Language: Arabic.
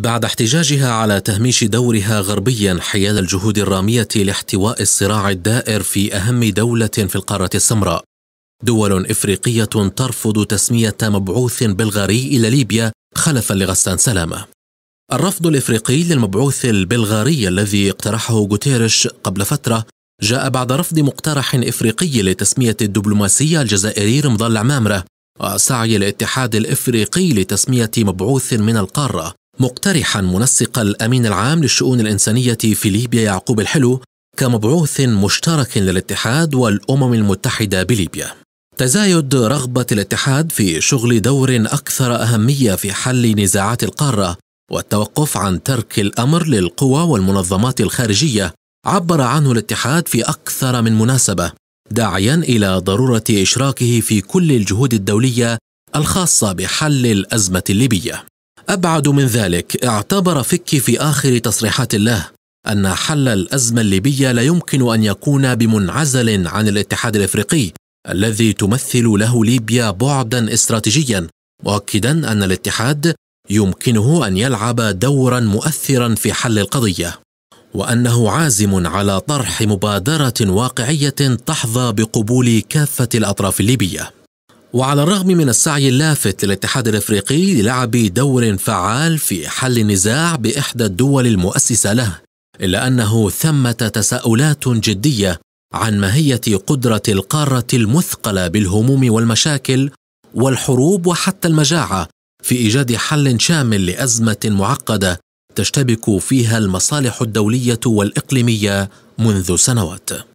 بعد احتجاجها على تهميش دورها غربيا حيال الجهود الرامية لاحتواء الصراع الدائر في أهم دولة في القارة السمراء دول إفريقية ترفض تسمية مبعوث بلغاري إلى ليبيا خلفا لغسان سلامة الرفض الإفريقي للمبعوث البلغاري الذي اقترحه غوتيريش قبل فترة جاء بعد رفض مقترح إفريقي لتسمية الدبلوماسية الجزائري رمضان العمامرة وسعي الاتحاد الإفريقي لتسمية مبعوث من القارة مقترحا منسق الامين العام للشؤون الانسانيه في ليبيا يعقوب الحلو كمبعوث مشترك للاتحاد والامم المتحده بليبيا. تزايد رغبه الاتحاد في شغل دور اكثر اهميه في حل نزاعات القاره والتوقف عن ترك الامر للقوى والمنظمات الخارجيه عبر عنه الاتحاد في اكثر من مناسبه داعيا الى ضروره اشراكه في كل الجهود الدوليه الخاصه بحل الازمه الليبيه أبعد من ذلك اعتبر فكي في آخر تصريحات له أن حل الأزمة الليبية لا يمكن أن يكون بمنعزل عن الاتحاد الإفريقي الذي تمثل له ليبيا بعدا استراتيجيا مؤكدا أن الاتحاد يمكنه أن يلعب دورا مؤثرا في حل القضية وأنه عازم على طرح مبادرة واقعية تحظى بقبول كافة الأطراف الليبية وعلى الرغم من السعي اللافت للاتحاد الافريقي للعب دور فعال في حل النزاع باحدى الدول المؤسسه له الا انه ثمه تساؤلات جديه عن ماهيه قدره القاره المثقله بالهموم والمشاكل والحروب وحتى المجاعه في ايجاد حل شامل لازمه معقده تشتبك فيها المصالح الدوليه والاقليميه منذ سنوات